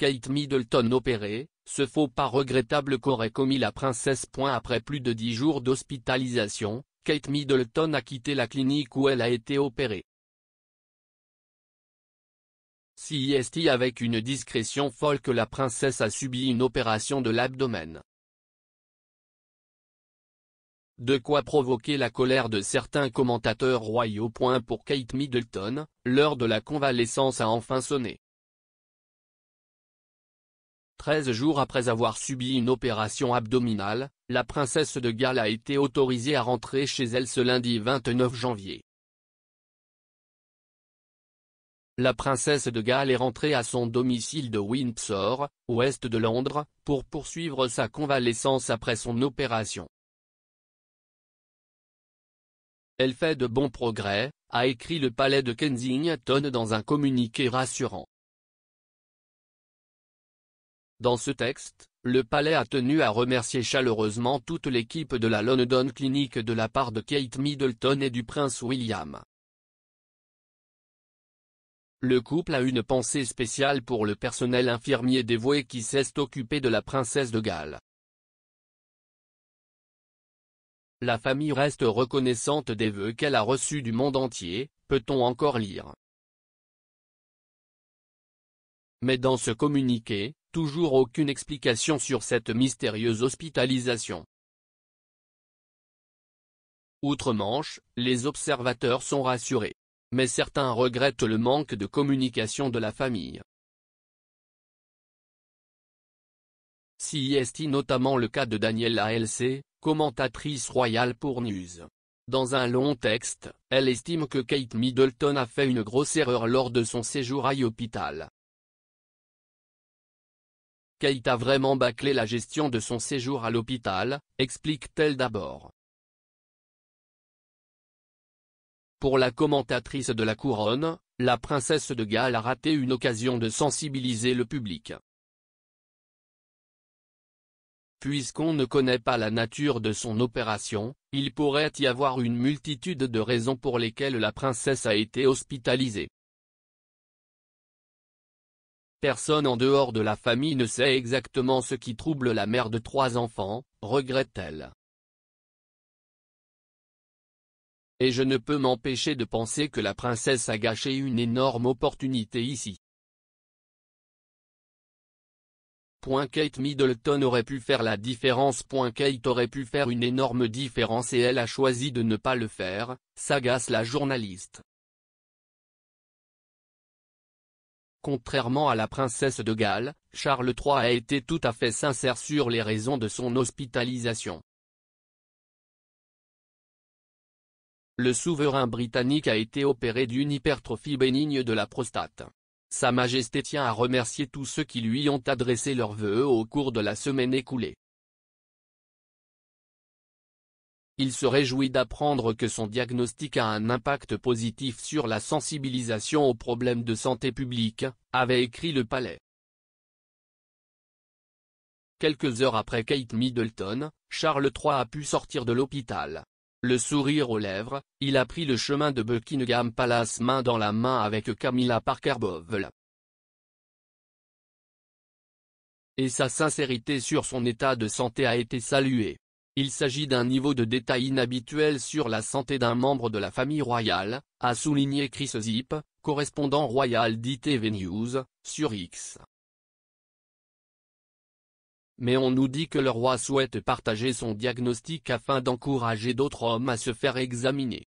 Kate Middleton opérée, ce faux pas regrettable qu'aurait commis la princesse. Après plus de dix jours d'hospitalisation, Kate Middleton a quitté la clinique où elle a été opérée. CIST avec une discrétion folle que la princesse a subi une opération de l'abdomen. De quoi provoquer la colère de certains commentateurs royaux. Pour Kate Middleton, l'heure de la convalescence a enfin sonné. 13 jours après avoir subi une opération abdominale, la princesse de Galles a été autorisée à rentrer chez elle ce lundi 29 janvier. La princesse de Galles est rentrée à son domicile de Windsor, ouest de Londres, pour poursuivre sa convalescence après son opération. Elle fait de bons progrès, a écrit le palais de Kensington dans un communiqué rassurant. Dans ce texte, le palais a tenu à remercier chaleureusement toute l'équipe de la London Clinic de la part de Kate Middleton et du prince William. Le couple a une pensée spéciale pour le personnel infirmier dévoué qui cesse d'occuper de la princesse de Galles. La famille reste reconnaissante des vœux qu'elle a reçus du monde entier, peut-on encore lire. Mais dans ce communiqué, Toujours aucune explication sur cette mystérieuse hospitalisation. Outre-Manche, les observateurs sont rassurés. Mais certains regrettent le manque de communication de la famille. Si est notamment le cas de Danielle ALC, commentatrice royale pour News. Dans un long texte, elle estime que Kate Middleton a fait une grosse erreur lors de son séjour à l'hôpital. Kate a vraiment bâclé la gestion de son séjour à l'hôpital, explique-t-elle d'abord. Pour la commentatrice de la couronne, la princesse de Galles a raté une occasion de sensibiliser le public. Puisqu'on ne connaît pas la nature de son opération, il pourrait y avoir une multitude de raisons pour lesquelles la princesse a été hospitalisée. Personne en dehors de la famille ne sait exactement ce qui trouble la mère de trois enfants, regrette-t-elle. Et je ne peux m'empêcher de penser que la princesse a gâché une énorme opportunité ici. Point Kate Middleton aurait pu faire la différence. Point Kate aurait pu faire une énorme différence et elle a choisi de ne pas le faire, s'agace la journaliste. Contrairement à la princesse de Galles, Charles III a été tout à fait sincère sur les raisons de son hospitalisation. Le souverain britannique a été opéré d'une hypertrophie bénigne de la prostate. Sa Majesté tient à remercier tous ceux qui lui ont adressé leurs vœux au cours de la semaine écoulée. Il se réjouit d'apprendre que son diagnostic a un impact positif sur la sensibilisation aux problèmes de santé publique, avait écrit le Palais. Quelques heures après Kate Middleton, Charles III a pu sortir de l'hôpital. Le sourire aux lèvres, il a pris le chemin de Buckingham Palace main dans la main avec Camilla Parker Bowles. Et sa sincérité sur son état de santé a été saluée. Il s'agit d'un niveau de détail inhabituel sur la santé d'un membre de la famille royale, a souligné Chris Zip, correspondant royal d'ITV News, sur X. Mais on nous dit que le roi souhaite partager son diagnostic afin d'encourager d'autres hommes à se faire examiner.